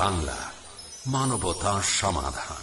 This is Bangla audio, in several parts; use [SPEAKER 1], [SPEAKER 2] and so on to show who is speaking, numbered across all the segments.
[SPEAKER 1] বাংলা মানবতা সমাধান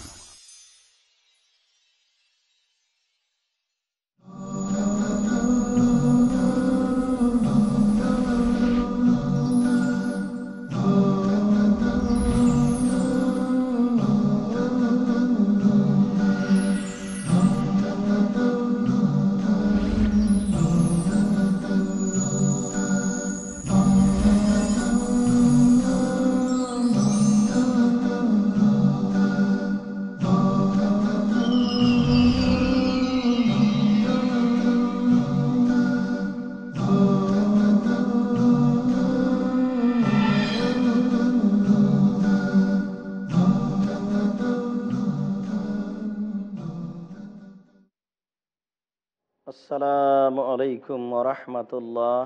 [SPEAKER 2] ওরহমতুল্লাহ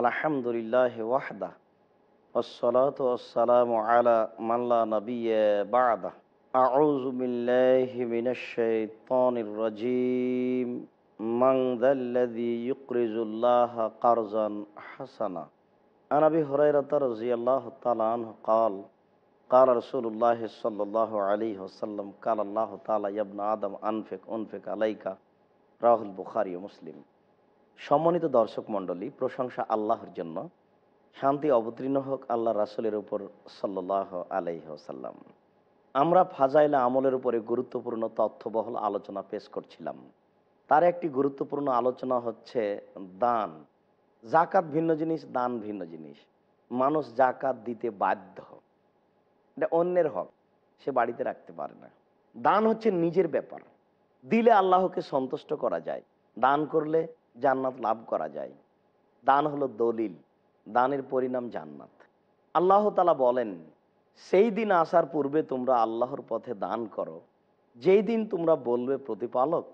[SPEAKER 2] আলহামদুলিল্লাহ ওয়াহদা والصلاة والسلام على من لا نبي بعده أعوذ بالله من الشيطان الرجيم من ذا الذي يقرز الله قرزا حسنا عن أبي هريرة رضي الله تعالى عنه قال قال رسول الله صلى الله عليه وسلم قال الله تعالى يا ابن آدم أنفق أنفق عليك رواه البخاري ومسلم সম্মানিত দর্শক মণ্ডলী প্রশংসা আল্লাহর জন্য শান্তি অবতীর্ণ হোক আল্লাহ রাসুলের উপর সাল্লাহ আলাইসাল্লাম আমরা ফাজাইলা আমলের উপরে গুরুত্বপূর্ণ তথ্যবহল আলোচনা পেশ করছিলাম তার একটি গুরুত্বপূর্ণ আলোচনা হচ্ছে দান জাকাত ভিন্ন জিনিস দান ভিন্ন জিনিস মানুষ জাকাত দিতে বাধ্য এটা অন্যের হক সে বাড়িতে রাখতে পারে না দান হচ্ছে নিজের ব্যাপার দিলে আল্লাহকে সন্তুষ্ট করা যায় দান করলে জান্নাত লাভ করা যায় দান হলো দলিল দানের পরিণাম জান্নাত আল্লাহ তালা বলেন সেই দিন আসার পূর্বে তোমরা আল্লাহর পথে দান করো যেই দিন তোমরা বলবে প্রতিপালক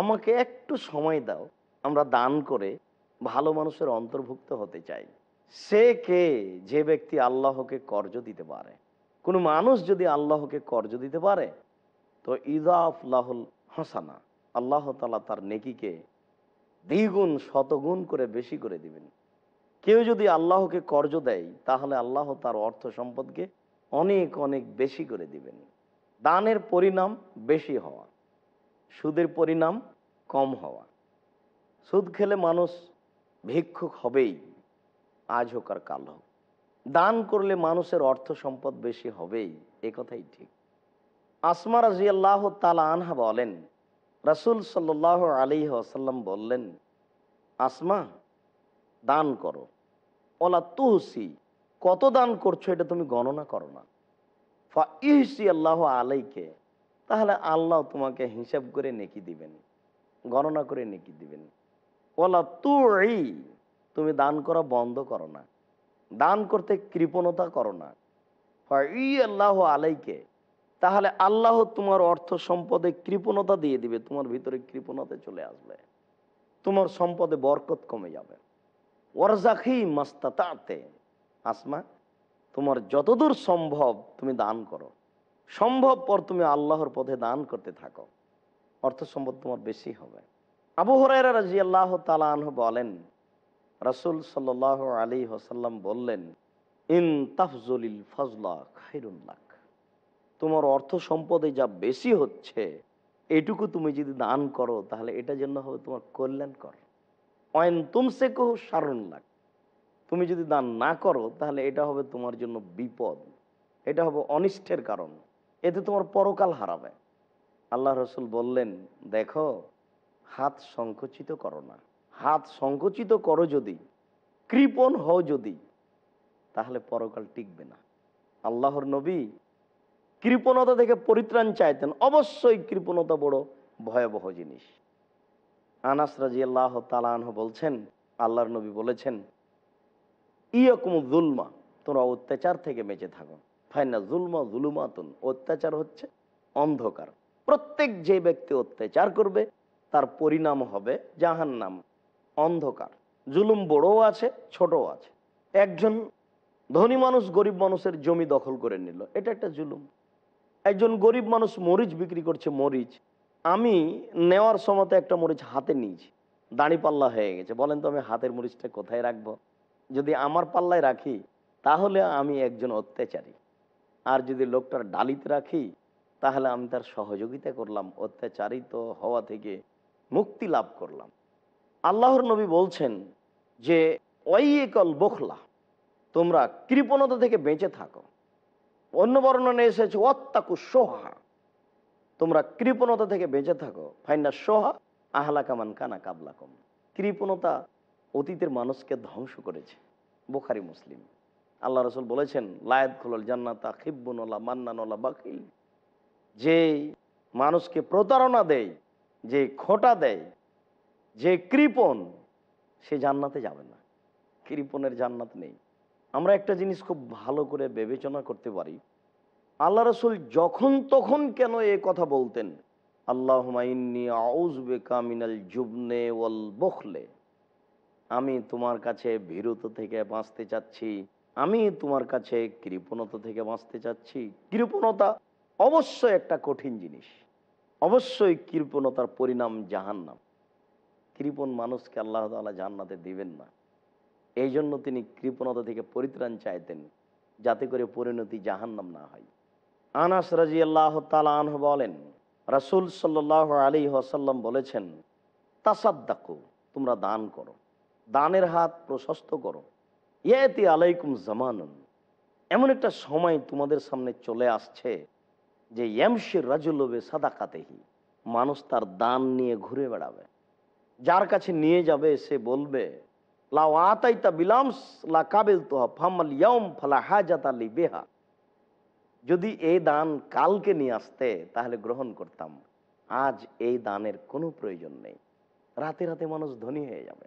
[SPEAKER 2] আমাকে একটু সময় দাও আমরা দান করে ভালো মানুষের অন্তর্ভুক্ত হতে চাই সে কে যে ব্যক্তি আল্লাহকে কর্জ দিতে পারে কোনো মানুষ যদি আল্লাহকে কর্জ দিতে পারে তো ইদা আফলাহুল হাসানা আল্লাহ তালা তার নেকিকে দ্বিগুণ শতগুণ করে বেশি করে দিবেন কেউ যদি আল্লাহকে কর্জ দেয় তাহলে আল্লাহ তার অর্থ সম্পদকে অনেক অনেক বেশি করে দিবেন দানের পরিণাম বেশি হওয়া সুদের পরিণাম কম হওয়া সুদ খেলে মানুষ ভিক্ষুক হবেই আজ হোক আর কাল হোক দান করলে মানুষের অর্থ সম্পদ বেশি হবেই এ কথাই ঠিক আসমা রাজিয়াল্লাহ তালা আনহা বলেন রাসুল সাল আলী আসাল্লাম বললেন আসমা দান করো ওলা তুহসি কত দান করছো এটা তুমি গণনা করো না ফা ইহসি আল্লাহ আলাইকে তাহলে আল্লাহ তোমাকে হিসাব করে নেকি দিবেন গণনা করে নেকি দিবেন ওলা তু তুমি দান করা বন্ধ করো না দান করতে কৃপণতা করো না ফা ই আল্লাহ আলাইকে তাহলে আল্লাহ তোমার অর্থ সম্পদে কৃপণতা দিয়ে দিবে তোমার ভিতরে কৃপণতা চলে আসবে তোমার সম্পদে বরকত কমে যাবে ওরজাখি মাস্তা আসমা তোমার যতদূর সম্ভব তুমি দান করো সম্ভব পর তুমি আল্লাহর পথে দান করতে থাকো অর্থ সম্পদ তোমার বেশি হবে আবু হরাইরা রাজি আল্লাহ তালাহ বলেন রাসুল সাল্লাহ আলী হোসাল্লাম বললেন ইন তাফজলিল ফজলা খাইরুল্লাহ তোমার অর্থ সম্পদে যা বেশি হচ্ছে এটুকু তুমি যদি দান করো তাহলে এটা জন্য হবে তোমার কল্যাণকর অয়ন তুমসে কহ সারণ লাগ তুমি যদি দান না করো তাহলে এটা হবে তোমার জন্য বিপদ এটা হবে অনিষ্টের কারণ এতে তোমার পরকাল হারাবে আল্লাহ রসুল বললেন দেখো হাত সংকুচিত করো না হাত সংকুচিত করো যদি কৃপণ হও যদি তাহলে পরকাল টিকবে না আল্লাহর নবী কৃপণতা থেকে পরিত্রাণ চাইতেন অবশ্যই কৃপণতা বড় ভয়াবহ জিনিস আনাস রাজিয়াল্লাহ আল্লাহ তালাহ বলছেন আল্লাহর নবী বলেছেন ইয়কুম জুলমা তোমরা অত্যাচার থেকে বেঁচে থাকো ফাইনা জুলমা জুলুমাতুন অত্যাচার হচ্ছে অন্ধকার প্রত্যেক যে ব্যক্তি অত্যাচার করবে তার পরিণাম হবে জাহান নাম অন্ধকার জুলুম বড়ও আছে ছোটও আছে একজন ধনী মানুষ গরিব মানুষের জমি দখল করে নিল এটা একটা জুলুম একজন গরিব মানুষ মরিচ বিক্রি করছে মরিচ আমি নেওয়ার সময় একটা মরিচ হাতে নিয়েছি দাঁড়ি পাল্লা হয়ে গেছে বলেন তো আমি হাতের মরিচটা কোথায় রাখবো যদি আমার পাল্লায় রাখি তাহলে আমি একজন অত্যাচারী আর যদি লোকটার ডালিতে রাখি তাহলে আমি তার সহযোগিতা করলাম অত্যাচারিত হওয়া থেকে মুক্তি লাভ করলাম আল্লাহর নবী বলছেন যে ওই কল বোখলা তোমরা কৃপণতা থেকে বেঁচে থাকো অন্য বর্ণনে এসেছে অত্যাকু সোহা তোমরা কৃপণতা থেকে বেঁচে থাকো ফাইনা সোহা আহলা কামান কানা কাবলা কম কৃপণতা অতীতের মানুষকে ধ্বংস করেছে বোখারি মুসলিম আল্লাহ রসুল বলেছেন লায়দ খুলল জান্নাতা খিব্বনলা মান্নানলা বাকিল যে মানুষকে প্রতারণা দেয় যে খোটা দেয় যে কৃপণ সে জান্নাতে যাবে না কৃপণের জান্নাত নেই আমরা একটা জিনিস খুব ভালো করে বিবেচনা করতে পারি আল্লাহ রসুল যখন তখন কেন এ কথা বলতেন বখলে আমি তোমার কাছে ভীরত থেকে বাঁচতে চাচ্ছি আমি তোমার কাছে কৃপণতা থেকে বাঁচতে চাচ্ছি কৃপণতা অবশ্যই একটা কঠিন জিনিস অবশ্যই কৃপণতার পরিণাম জাহান্নাম কৃপণ মানুষকে আল্লাহ তালা জান্নাতে দিবেন না এই জন্য তিনি কৃপণতা থেকে পরিত্রাণ চাইতেন যাতে করে পরিণতি জাহান্নাম না হয় আনাস রাজি আল্লাহ তালাহ বলেন রাসুল সাল্লাহ আলী ওয়াসাল্লাম বলেছেন তাসাদ্দাকু তোমরা দান করো দানের হাত প্রশস্ত করো ইয়েতি আলাইকুম জামানুন এমন একটা সময় তোমাদের সামনে চলে আসছে যে ইয়ামশির রাজুল্লবে সাদাকাতেহি মানুষ তার দান নিয়ে ঘুরে বেড়াবে যার কাছে নিয়ে যাবে সে বলবে আতাইতা বিলামস লা ফালা হাজাত বেহা যদি এই দান কালকে নিয়ে আসতে তাহলে গ্রহণ করতাম আজ এই দানের কোনো প্রয়োজন নেই রাতে রাতে মানুষ ধনী হয়ে যাবে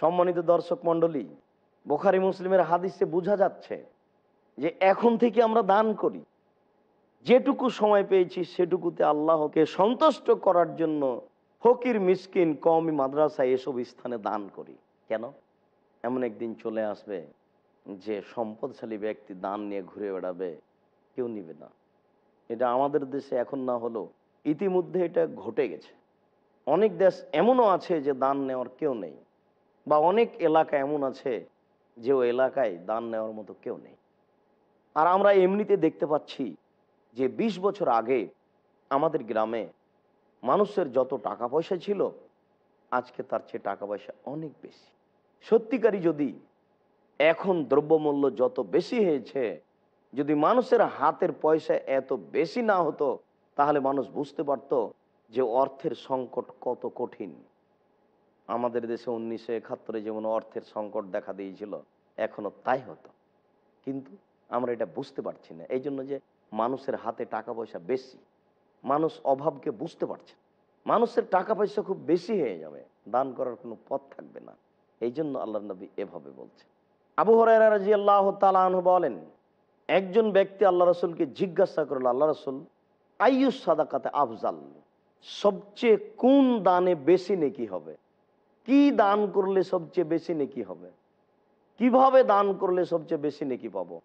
[SPEAKER 2] সম্মানিত দর্শক মন্ডলী বোখারি মুসলিমের হাদিসে বোঝা যাচ্ছে যে এখন থেকে আমরা দান করি যেটুকু সময় পেয়েছি সেটুকুতে আল্লাহকে সন্তুষ্ট করার জন্য ফকির মিসকিন কমি মাদ্রাসা এসব স্থানে দান করি কেন এমন একদিন চলে আসবে যে সম্পদশালী ব্যক্তি দান নিয়ে ঘুরে বেড়াবে কেউ নিবে না এটা আমাদের দেশে এখন না হলো ইতিমধ্যে এটা ঘটে গেছে অনেক দেশ এমনও আছে যে দান নেওয়ার কেউ নেই বা অনেক এলাকা এমন আছে যে ওই এলাকায় দান নেওয়ার মতো কেউ নেই আর আমরা এমনিতে দেখতে পাচ্ছি যে ২০ বছর আগে আমাদের গ্রামে মানুষের যত টাকা পয়সা ছিল আজকে তার চেয়ে টাকা পয়সা অনেক বেশি সত্যিকারই যদি এখন দ্রব্যমূল্য যত বেশি হয়েছে যদি মানুষের হাতের পয়সা এত বেশি না হতো তাহলে মানুষ বুঝতে পারত যে অর্থের সংকট কত কঠিন আমাদের দেশে উনিশশো একাত্তরে যেমন অর্থের সংকট দেখা দিয়েছিল এখনো তাই হতো কিন্তু আমরা এটা বুঝতে পারছি না এই জন্য যে মানুষের হাতে টাকা পয়সা বেশি মানুষ অভাবকে বুঝতে পারছে মানুষের টাকা পয়সা খুব বেশি হয়ে যাবে দান করার কোনো পথ থাকবে না এই জন্য আল্লাহ নবী এভাবে বলছে আবু হরাই আল্লাহ তালু বলেন একজন ব্যক্তি আল্লাহ রসুলকে জিজ্ঞাসা করল আল্লাহ রসুল আয়ুস সাদাকাতে আফজাল সবচেয়ে কোন দানে বেশি নেকি হবে কি দান করলে সবচেয়ে বেশি নেকি হবে কিভাবে দান করলে সবচেয়ে বেশি নেকি পাবো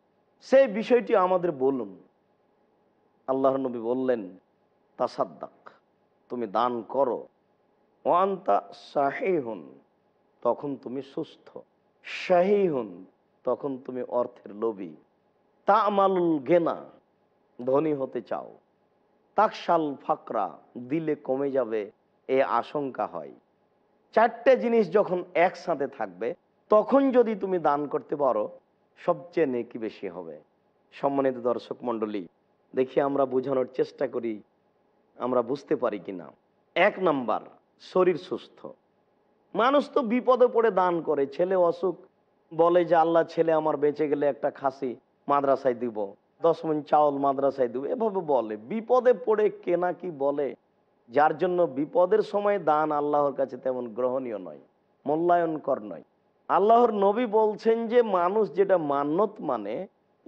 [SPEAKER 2] সেই বিষয়টি আমাদের বলুন আল্লাহ নবী বললেন তাসাদ্দাক তুমি দান করো ওয়ান্তা সাহেহন তখন তুমি সুস্থ শাহীহুন তখন তুমি অর্থের লোভী তা গেনা ধনী হতে চাও তাকশাল ফাকরা দিলে কমে যাবে এ আশঙ্কা হয় চারটে জিনিস যখন একসাথে থাকবে তখন যদি তুমি দান করতে পারো সবচেয়ে নেকি বেশি হবে সম্মানিত দর্শক মণ্ডলী দেখি আমরা বোঝানোর চেষ্টা করি আমরা বুঝতে পারি কিনা এক নাম্বার শরীর সুস্থ মানুষ তো বিপদে পড়ে দান করে ছেলে অসুখ বলে যে আল্লাহ ছেলে আমার বেঁচে গেলে একটা খাসি মাদ্রাসায় দিব দশ মন চাউল মাদ্রাসায় দিব এভাবে বলে বিপদে পড়ে কেনা কি বলে যার জন্য বিপদের সময় দান আল্লাহর কাছে তেমন গ্রহণীয় নয় মূল্যায়নকর নয় আল্লাহর নবী বলছেন যে মানুষ যেটা মান্যত মানে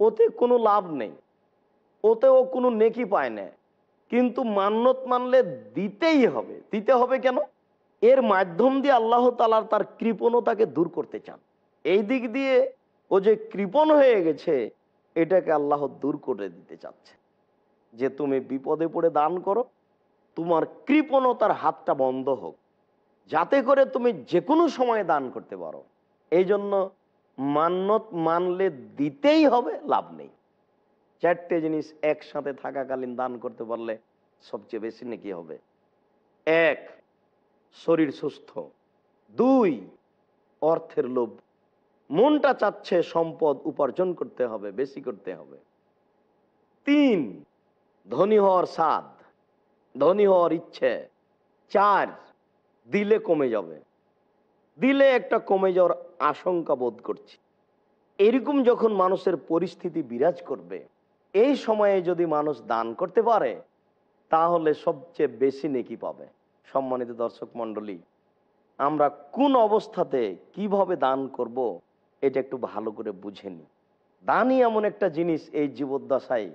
[SPEAKER 2] ওতে কোনো লাভ নেই ওতে ও কোনো নেকি পায় না কিন্তু মান্যত মানলে দিতেই হবে দিতে হবে কেন এর মাধ্যম দিয়ে আল্লাহ তালার তার কৃপণতাকে দূর করতে চান এই দিক দিয়ে ও যে কৃপণ হয়ে গেছে এটাকে আল্লাহ দূর করে দিতে চাচ্ছে যে তুমি বিপদে পড়ে দান করো তোমার কৃপণতার হাতটা বন্ধ হোক যাতে করে তুমি যে কোনো সময় দান করতে পারো এই জন্য মান্যত মানলে দিতেই হবে লাভ নেই চারটে জিনিস একসাথে থাকাকালীন দান করতে পারলে সবচেয়ে বেশি নাকি হবে এক শরীর সুস্থ দুই অর্থের লোভ মনটা চাচ্ছে সম্পদ উপার্জন করতে হবে বেশি করতে হবে তিন ধনী হওয়ার সাদ ধনী হওয়ার ইচ্ছে চার দিলে কমে যাবে দিলে একটা কমে যাওয়ার আশঙ্কা বোধ করছি এরকম যখন মানুষের পরিস্থিতি বিরাজ করবে এই সময়ে যদি মানুষ দান করতে পারে তাহলে সবচেয়ে বেশি নেকি পাবে সম্মানিত দর্শক মন্ডলী আমরা কোন অবস্থাতে কিভাবে দান করব এটা একটু ভালো করে বুঝে নি দানই এমন একটা জিনিস এই জীবদ্দশায়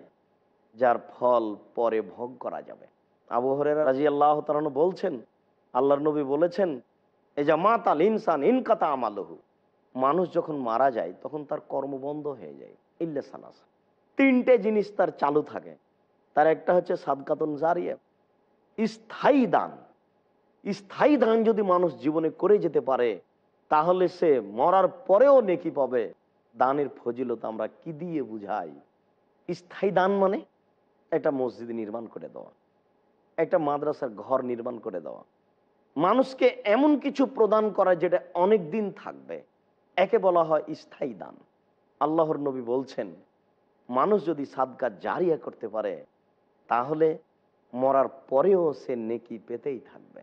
[SPEAKER 2] যার ফল পরে ভোগ করা যাবে আবহরের রাজি আল্লাহ তালন বলছেন আল্লাহর নবী বলেছেন এই যে মা তাল ইনসান ইনকাতা আমালহু মানুষ যখন মারা যায় তখন তার কর্ম বন্ধ হয়ে যায় ইল্লে তিনটে জিনিস তার চালু থাকে তার একটা হচ্ছে সাদকাতন জারিয়া স্থায়ী দান স্থায়ী দান যদি মানুষ জীবনে করে যেতে পারে তাহলে সে মরার পরেও নেকি পাবে দানের ফজিলত আমরা কি দিয়ে বুঝাই স্থায়ী দান মানে একটা মসজিদ নির্মাণ করে দেওয়া একটা মাদ্রাসার ঘর নির্মাণ করে দেওয়া মানুষকে এমন কিছু প্রদান করা যেটা অনেক দিন থাকবে একে বলা হয় স্থায়ী দান আল্লাহর নবী বলছেন মানুষ যদি সাদকা জারিয়া করতে পারে তাহলে মরার পরেও সে নেকি পেতেই থাকবে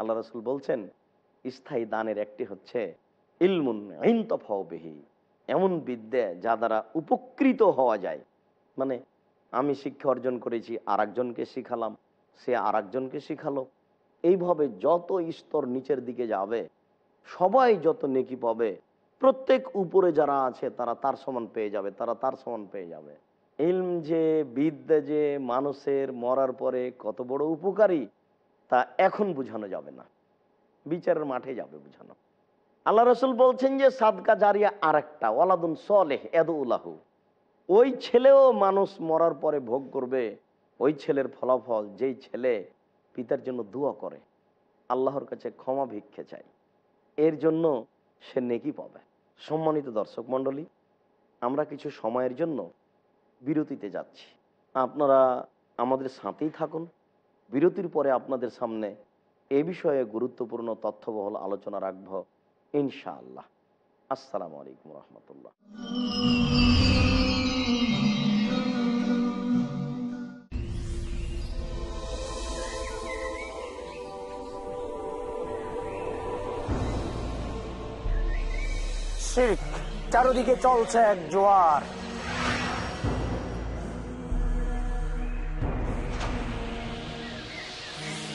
[SPEAKER 2] আল্লাহ রসুল বলছেন স্থায়ী দানের একটি হচ্ছে ইলমুন আইন এমন বিদ্যা যা দ্বারা উপকৃত হওয়া যায় মানে আমি শিক্ষা অর্জন করেছি আর একজনকে শিখালাম সে আর একজনকে শিখালো এইভাবে যত স্তর নিচের দিকে যাবে সবাই যত নেকি পাবে প্রত্যেক উপরে যারা আছে তারা তার সমান পেয়ে যাবে তারা তার সমান পেয়ে যাবে ইলম যে বিদ্যা যে মানুষের মরার পরে কত বড় উপকারী তা এখন বুঝানো যাবে না বিচারের মাঠে যাবে বুঝানো আল্লাহ রসুল বলছেন যে সাদকা জারিয়া আর একটা ওয়ালাদুন সলেহ এদউলাহু ওই ছেলেও মানুষ মরার পরে ভোগ করবে ওই ছেলের ফলাফল যেই ছেলে পিতার জন্য দোয়া করে আল্লাহর কাছে ক্ষমা ভিক্ষে চায় এর জন্য সে নেকি পাবে সম্মানিত দর্শক মণ্ডলী আমরা কিছু সময়ের জন্য বিরতিতে যাচ্ছি আপনারা আমাদের সাথেই থাকুন বিরতির পরে আপনাদের সামনে এ বিষয়ে গুরুত্বপূর্ণ তথ্যবহল আলোচনা রাখব ইনশাআল্লাহ আসসালাম আলাইকুম রহমতুল্লাহ চারদিকে চলছে এক জোয়ার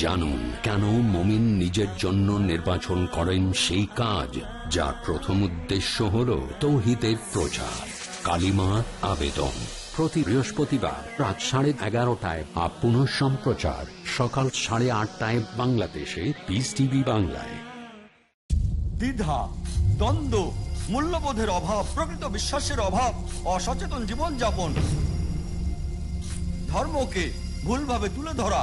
[SPEAKER 1] জানুন কেন মমিন নিজের জন্য নির্বাচন করেন সেই কাজ যার প্রথম উদ্দেশ্য হল তৌহিতের প্রচার কালিমার আবেদন প্রতি বৃহস্পতিবার রাত সাড়ে এগারোটায় আপন সম্প্রচার সকাল সাড়ে আটটায় বাংলাদেশে পিস টিভি বাংলায় দ্বিধা দ্বন্দ্ব মূল্যবোধের অভাব প্রকৃত বিশ্বাসের অভাব অসচেতন জীবনযাপন ধর্মকে ভুলভাবে তুলে ধরা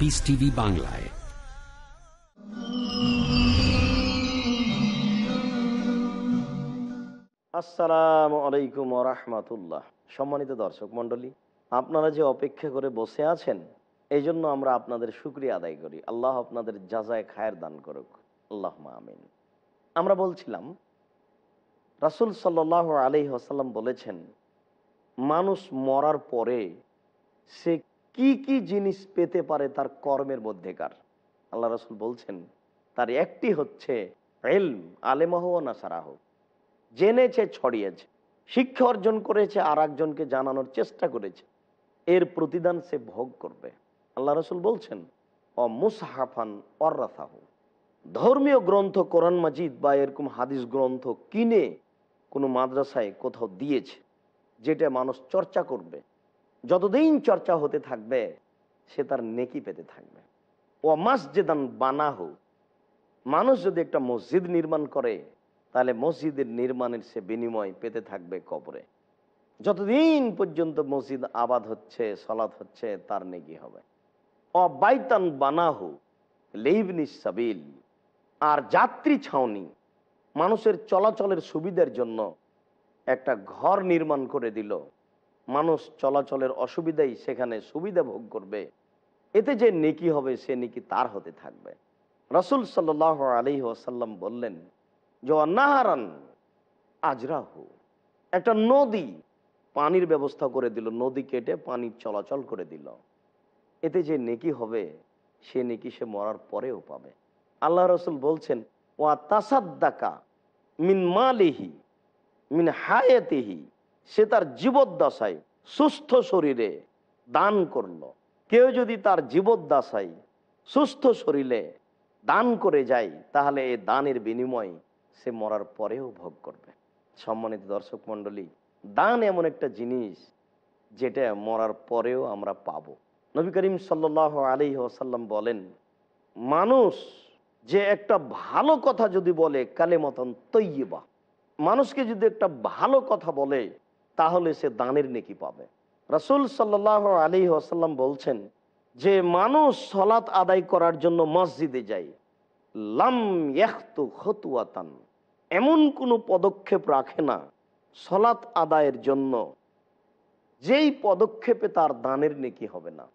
[SPEAKER 1] পিস টিভি বাংলায়
[SPEAKER 2] আসসালামু আলাইকুম রহমতুল্লাহ সম্মানিত দর্শক মন্ডলী আপনারা যে অপেক্ষা করে বসে আছেন এই জন্য আমরা আপনাদের সুক্রিয়া আদায় করি আল্লাহ আপনাদের যাজায় খায়ের দান করুক আল্লাহ আমিন আমরা বলছিলাম রাসুল সাল্লাহ আলি আসাল্লাম বলেছেন মানুষ মরার পরে সে কি কি জিনিস পেতে পারে তার কর্মের মধ্যেকার আল্লাহ রসুল বলছেন তার একটি হচ্ছে এলম আলেমাহ জেনেছে ছড়িয়েছে শিক্ষা অর্জন করেছে আর একজনকে জানানোর চেষ্টা করেছে এর প্রতিদান সে ভোগ করবে আল্লাহ রসুল বলছেন অ মুসাহাফান অর্রাফাহ ধর্মীয় গ্রন্থ কোরআন মাজিদ বা এরকম হাদিস গ্রন্থ কিনে কোনো মাদ্রাসায় কোথাও দিয়েছে যেটা মানুষ চর্চা করবে যতদিন চর্চা হতে থাকবে সে তার নেকি পেতে থাকবে ও বানা হোক মানুষ যদি একটা মসজিদ নির্মাণ করে তাহলে মসজিদের নির্মাণের সে বিনিময় পেতে থাকবে কবরে যতদিন পর্যন্ত মসজিদ আবাদ হচ্ছে সলাদ হচ্ছে তার নেকি হবে অবাইতান বানাহু লেইবনিস সাবিল আর যাত্রী ছাউনি মানুষের চলাচলের সুবিধার জন্য একটা ঘর নির্মাণ করে দিল মানুষ চলাচলের অসুবিধাই সেখানে সুবিধা ভোগ করবে এতে যে নেকি হবে সে নেকি তার হতে থাকবে রসুল সাল আলি ওসাল্লাম বললেন যে অন্নাহারান আজরাহু একটা নদী পানির ব্যবস্থা করে দিল নদী কেটে পানি চলাচল করে দিল এতে যে নেকি হবে সে নেকি সে মরার পরেও পাবে আল্লাহ রসুল বলছেন ওয়া তাসাদ্দাকা মিন মালিহি মিন হায়াতিহি সে তার জীবদ্দশায় সুস্থ শরীরে দান করল কেউ যদি তার জীবদ্দশায় সুস্থ শরীরে দান করে যায় তাহলে এই দানের বিনিময় সে মরার পরেও ভোগ করবে সম্মানিত দর্শক মন্ডলী দান এমন একটা জিনিস যেটা মরার পরেও আমরা পাব নবী করিম সাল্লাহ আলি ওসাল্লাম বলেন মানুষ যে একটা ভালো কথা যদি বলে কালে মতন তৈবা মানুষকে যদি একটা ভালো কথা বলে তাহলে সে দানের নেকি পাবে রসুল সাল্লাহ আলী আসাল্লাম বলছেন যে মানুষ সলাৎ আদায় করার জন্য মসজিদে যায় লাম খতুয়াতান এমন কোনো পদক্ষেপ রাখে না সলাৎ আদায়ের জন্য যেই পদক্ষেপে তার দানের নেকি হবে না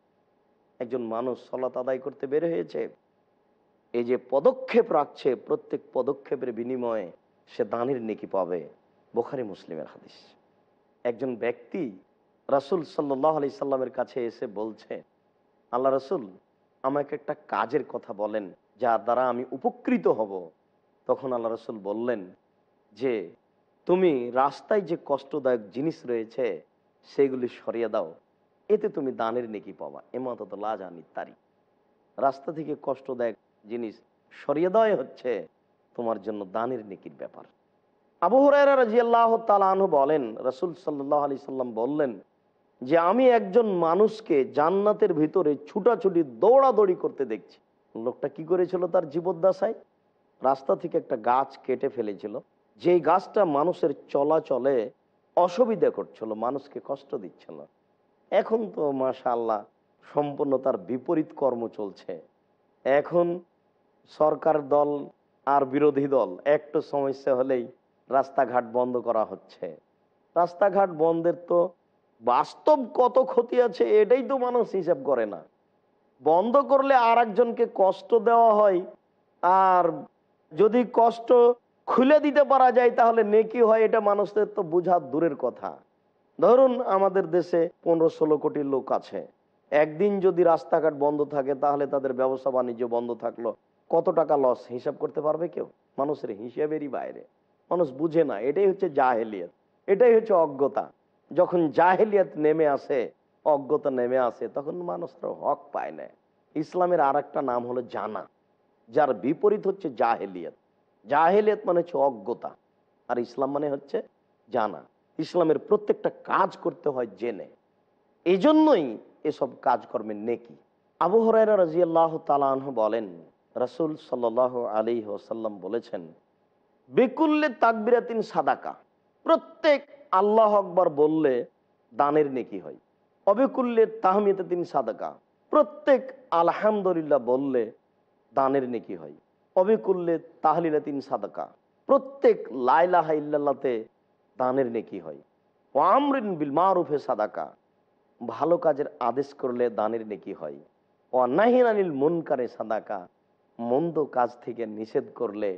[SPEAKER 2] একজন মানুষ সলাৎ আদায় করতে বের হয়েছে এই যে পদক্ষেপ রাখছে প্রত্যেক পদক্ষেপের বিনিময়ে সে দানের নেকি পাবে বোখারি মুসলিমের হাদিস একজন ব্যক্তি রাসুল সাল্লি সাল্লামের কাছে এসে বলছে আল্লাহ রসুল আমাকে একটা কাজের কথা বলেন যার দ্বারা আমি উপকৃত হব তখন আল্লাহ রসুল বললেন যে তুমি রাস্তায় যে কষ্টদায়ক জিনিস রয়েছে সেগুলি সরিয়ে দাও এতে তুমি দানের নেকি পাবা লাজ লাজানির তারি রাস্তা থেকে কষ্টদায়ক জিনিস সরিয়ে দেওয়াই হচ্ছে তোমার জন্য দানের নেকির ব্যাপার আবু হরাইরা রাজিয়াল্লাহ তালাহু বলেন রসুল সাল্লাহ আলি সাল্লাম বললেন যে আমি একজন মানুষকে জান্নাতের ভিতরে ছুটাছুটি দৌড়াদৌড়ি করতে দেখছি লোকটা কি করেছিল তার জীবদ্দাসায় রাস্তা থেকে একটা গাছ কেটে ফেলেছিল যে গাছটা মানুষের চলাচলে অসুবিধা করছিল মানুষকে কষ্ট দিচ্ছিল এখন তো আল্লাহ সম্পূর্ণ তার বিপরীত কর্ম চলছে এখন সরকার দল আর বিরোধী দল একটু সমস্যা হলেই রাস্তাঘাট বন্ধ করা হচ্ছে রাস্তাঘাট বন্ধের তো বাস্তব কত ক্ষতি আছে এটাই তো মানুষ হিসাব করে না বন্ধ করলে আর একজনকে কষ্ট দেওয়া হয় আর যদি কষ্ট খুলে দিতে পারা যায় তাহলে নেকি হয় এটা মানুষদের তো বোঝা দূরের কথা ধরুন আমাদের দেশে পনেরো ষোলো কোটি লোক আছে একদিন যদি রাস্তাঘাট বন্ধ থাকে তাহলে তাদের ব্যবসা বাণিজ্য বন্ধ থাকলো কত টাকা লস হিসাব করতে পারবে কেউ মানুষের হিসেবেরই বাইরে মানুষ বুঝে না এটাই হচ্ছে জাহেলিয়াত এটাই হচ্ছে অজ্ঞতা যখন জাহেলিয়াত নেমে আসে অজ্ঞতা নেমে আসে তখন মানুষরা হক পায় না ইসলামের আর নাম হলো জানা যার বিপরীত হচ্ছে জাহেলিয়াত জাহেলিয়াত মানে হচ্ছে অজ্ঞতা আর ইসলাম মানে হচ্ছে জানা ইসলামের প্রত্যেকটা কাজ করতে হয় জেনে এই জন্যই এসব কাজকর্মে নেকি আবু হরাই রাজিয়াল তালাহ বলেন রাসুল সাল্লাহ আলী ওসাল্লাম বলেছেন বেকুল্লে তাকবিরাতিন সাদাকা প্রত্যেক আল্লাহ আকবর বললে দানের নেকি হয় অবেকুল্লে তাহমিতে তিন সাদাকা প্রত্যেক আলহামদুলিল্লাহ বললে দানের নেকি হয় অবেকুল্লে তাহলিলা তিন সাদাকা প্রত্যেক লাইলাহা দানের নেকি হয় ও আমরিন বিল মারুফে সাদাকা ভালো কাজের আদেশ করলে দানের নেকি হয় ও নাহিন আনিল মুনকারে সাদাকা মন্দ কাজ থেকে নিষেধ করলে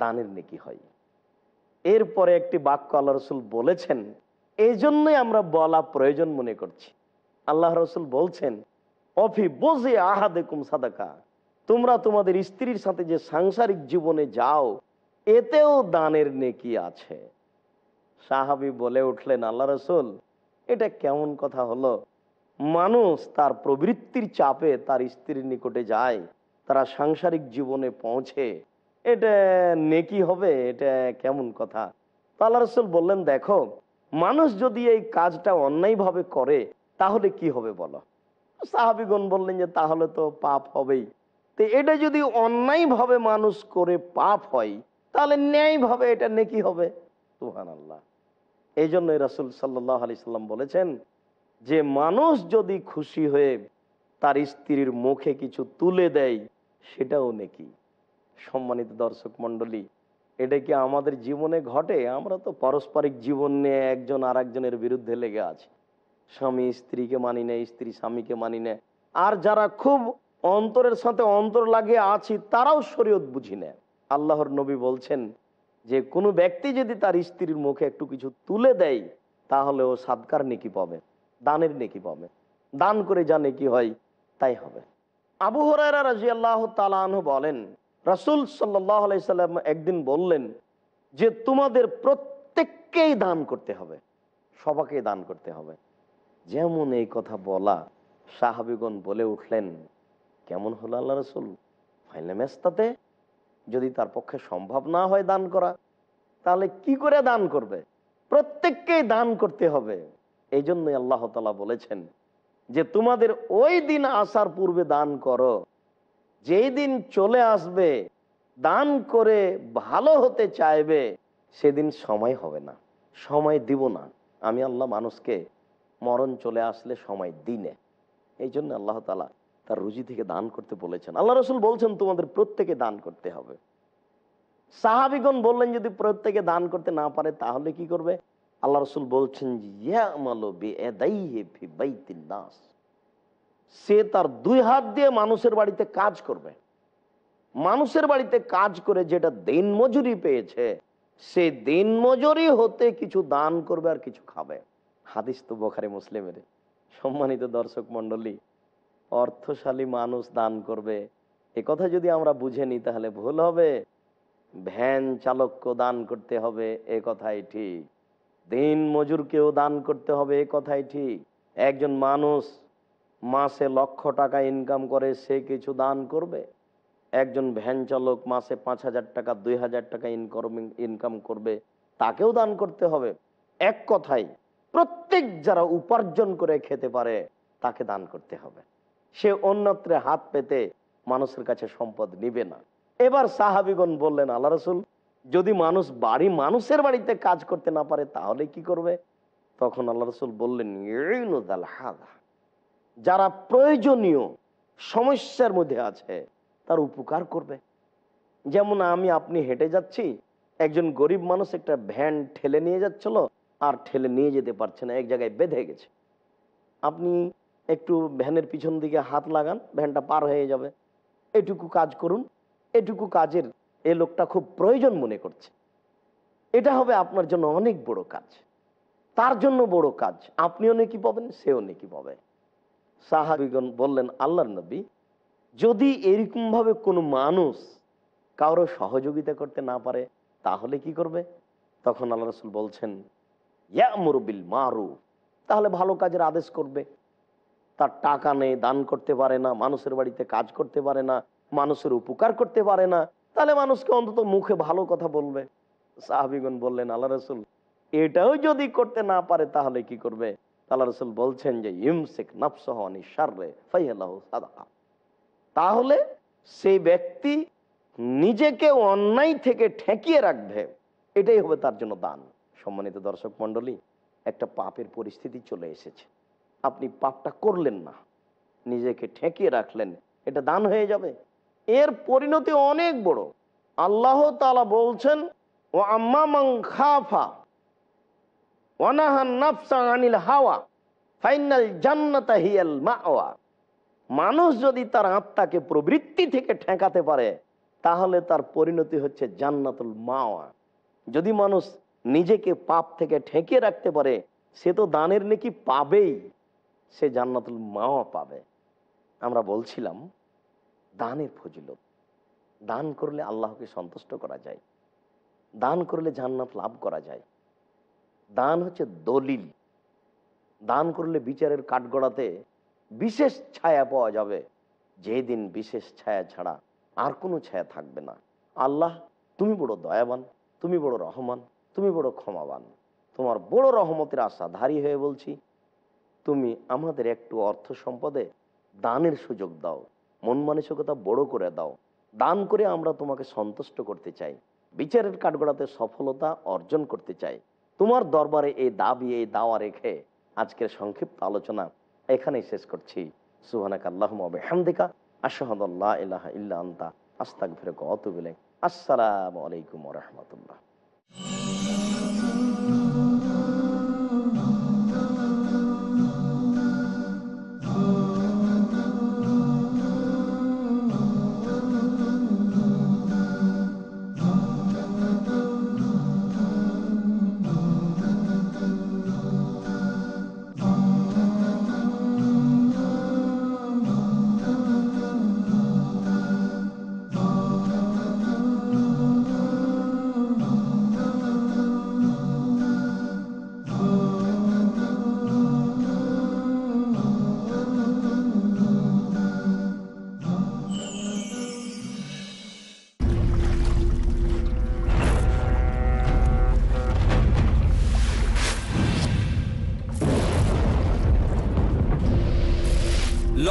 [SPEAKER 2] দানের নেকি হয় এরপরে একটি বাক্য আল্লাহ রসুল বলেছেন এই জন্যই আমরা বলা প্রয়োজন মনে করছি আল্লাহ রসুল বলছেন অফি বোঝে আহা কুম সাদাকা তোমরা তোমাদের স্ত্রীর সাথে যে সাংসারিক জীবনে যাও এতেও দানের নেকি আছে সাহাবি বলে উঠলেন আল্লাহ রসুল এটা কেমন কথা হলো মানুষ তার প্রবৃত্তির চাপে তার স্ত্রীর নিকটে যায় তারা সাংসারিক জীবনে পৌঁছে এটা নেকি হবে এটা কেমন কথা তাল্লা রসুল বললেন দেখো মানুষ যদি এই কাজটা অন্যায়ভাবে করে তাহলে কি হবে বলো সাহাবিগণ বললেন যে তাহলে তো পাপ হবেই তো এটা যদি অন্যায়ভাবে মানুষ করে পাপ হয় তাহলে ন্যায়ভাবে এটা নেকি হবে তুহান আল্লাহ এই জন্যই রাসুল সাল্লাহ আলি সাল্লাম বলেছেন যে মানুষ যদি খুশি হয়ে তার স্ত্রীর মুখে কিছু তুলে দেয় সেটাও নেকি সম্মানিত দর্শক মন্ডলী এটা কি আমাদের জীবনে ঘটে আমরা তো পারস্পরিক জীবন নিয়ে একজন আর একজনের বিরুদ্ধে লেগে আছি স্বামী স্ত্রীকে মানি নেয় স্ত্রী স্বামীকে মানি নেয় আর যারা খুব অন্তরের সাথে অন্তর লাগে আছি তারাও শরীয়ত বুঝি নেয় আল্লাহর নবী বলছেন যে কোনো ব্যক্তি যদি তার স্ত্রীর মুখে একটু কিছু তুলে দেয় তাহলে ও সাদকার নেকি পাবে দানের নেকি পাবে দান করে যা নেকি হয় তাই হবে আবু হরাই রাজি আল্লাহ তালাহ বলেন রাসুল সাল্লাহ সাল্লাম একদিন বললেন যে তোমাদের প্রত্যেককেই দান করতে হবে সবাকে দান করতে হবে যেমন এই কথা বলা সাহাবিগণ বলে উঠলেন কেমন হলো আল্লাহ রসুল মেস্তাতে যদি তার পক্ষে সম্ভব না হয় দান করা তাহলে কি করে দান করবে প্রত্যেককেই দান করতে হবে এই জন্যই আল্লাহ তালা বলেছেন যে তোমাদের ওই দিন আসার পূর্বে দান করো যেই দিন চলে আসবে দান করে ভালো হতে চাইবে সেদিন সময় হবে না সময় দিব না আমি আল্লাহ মানুষকে মরণ চলে আসলে সময় দিনে এই জন্য আল্লাহ তালা তার রুজি থেকে দান করতে বলেছেন আল্লাহ রসুল বলছেন তোমাদের প্রত্যেকে দান করতে হবে সাহাবিগণ বললেন যদি প্রত্যেকে দান করতে না পারে তাহলে কি করবে আল্লাহ রসুল বলছেন ইয়া মালো নাস সে তার দুই হাত দিয়ে মানুষের বাড়িতে কাজ করবে মানুষের বাড়িতে কাজ করে যেটা দিন মজুরি পেয়েছে সে দিন মজুরি হতে কিছু দান করবে আর কিছু খাবে হাদিস তো বোখারে মুসলিমের সম্মানিত দর্শক মন্ডলী অর্থশালী মানুষ দান করবে এ কথা যদি আমরা বুঝে নিই তাহলে ভুল হবে ভ্যান চালককেও দান করতে হবে এ কথাই ঠিক দিন মজুরকেও দান করতে হবে এ কথাই ঠিক একজন মানুষ মাসে লক্ষ টাকা ইনকাম করে সে কিছু দান করবে একজন ভ্যান চালক মাসে পাঁচ হাজার টাকা দুই হাজার টাকা ইনকাম ইনকাম করবে তাকেও দান করতে হবে এক কথাই প্রত্যেক যারা উপার্জন করে খেতে পারে তাকে দান করতে হবে সে অন্যত্রে হাত পেতে মানুষের কাছে সম্পদ নিবে না এবার সাহাবিগণ বললেন আল্লাহ রসুল যদি মানুষ বাড়ি মানুষের বাড়িতে কাজ করতে না পারে তাহলে কি করবে তখন আল্লাহ রসুল বললেন হাদা যারা প্রয়োজনীয় সমস্যার মধ্যে আছে তার উপকার করবে যেমন আমি আপনি হেঁটে যাচ্ছি একজন গরিব মানুষ একটা ভ্যান ঠেলে নিয়ে যাচ্ছিল আর ঠেলে নিয়ে যেতে পারছে না এক জায়গায় বেঁধে গেছে আপনি একটু ভ্যানের পিছন দিকে হাত লাগান ভ্যানটা পার হয়ে যাবে এটুকু কাজ করুন এটুকু কাজের এ লোকটা খুব প্রয়োজন মনে করছে এটা হবে আপনার জন্য অনেক বড় কাজ তার জন্য বড় কাজ আপনিও নাকি পাবেন সেও নাকি পাবে সাহাবিগণ বললেন আল্লাহর নবী যদি এরকমভাবে কোনো মানুষ কারো সহযোগিতা করতে না পারে তাহলে কি করবে তখন আল্লাহ রসুল বলছেন ইয়ামরবিল মারু তাহলে ভালো কাজের আদেশ করবে তার টাকা নেই দান করতে পারে না মানুষের বাড়িতে কাজ করতে পারে না মানুষের উপকার করতে পারে না তাহলে মানুষকে অন্তত মুখে ভালো কথা বলবে সাহাবিগণ বললেন আল্লাহ রসুল এটাও যদি করতে না পারে তাহলে কি করবে আল্লাহ রসুল বলছেন যে ইমসেক সাদাকা তাহলে সেই ব্যক্তি নিজেকে অন্যায় থেকে ঠেকিয়ে রাখবে এটাই হবে তার জন্য দান সম্মানিত দর্শক মন্ডলী একটা পাপের পরিস্থিতি চলে এসেছে আপনি পাপটা করলেন না নিজেকে ঠেকিয়ে রাখলেন এটা দান হয়ে যাবে এর পরিণতি অনেক বড় আল্লাহ তালা বলছেন ও আম্মা মাংখাফা নাফসা হাওয়া ফাইনাল মাওয়া মানুষ যদি তার আত্মাকে প্রবৃত্তি থেকে ঠেকাতে পারে তাহলে তার পরিণতি হচ্ছে জান্নাতুল মাওয়া যদি মানুষ নিজেকে পাপ থেকে ঠেকে রাখতে পারে সে তো দানের নেকি পাবেই সে জান্নাতুল মাওয়া পাবে আমরা বলছিলাম দানের ফজিলত দান করলে আল্লাহকে সন্তুষ্ট করা যায় দান করলে জান্নাত লাভ করা যায় দান হচ্ছে দলিল দান করলে বিচারের কাঠগড়াতে বিশেষ ছায়া পাওয়া যাবে যেদিন বিশেষ ছায়া ছাড়া আর কোনো ছায়া থাকবে না আল্লাহ তুমি বড় দয়াবান তুমি বড় রহমান তুমি বড় ক্ষমাবান তোমার বড় রহমতের আশা ধারী হয়ে বলছি তুমি আমাদের একটু অর্থ সম্পদে দানের সুযোগ দাও মন মানসিকতা বড় করে দাও দান করে আমরা তোমাকে সন্তুষ্ট করতে চাই বিচারের কাঠগড়াতে সফলতা অর্জন করতে চাই তোমার দরবারে এই দাবি এই দাওয়া রেখে আজকের সংক্ষিপ্ত আলোচনা এখানেই শেষ করছি সুহানাক আল্লাহমদিকা আশহাদুল্লাহ ইলাহা ইল্লা আন্তা আস্তাক ফিরক অতুবিলে আসসালাম আলাইকুম রহমতুল্লাহ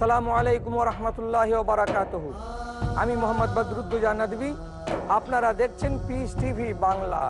[SPEAKER 2] সালামু আলাইকুম রহমতুল্লাহ বারাকাত আমি মোহাম্মদ বদরুদ্দুজা নদী আপনারা দেখছেন পিস টিভি বাংলা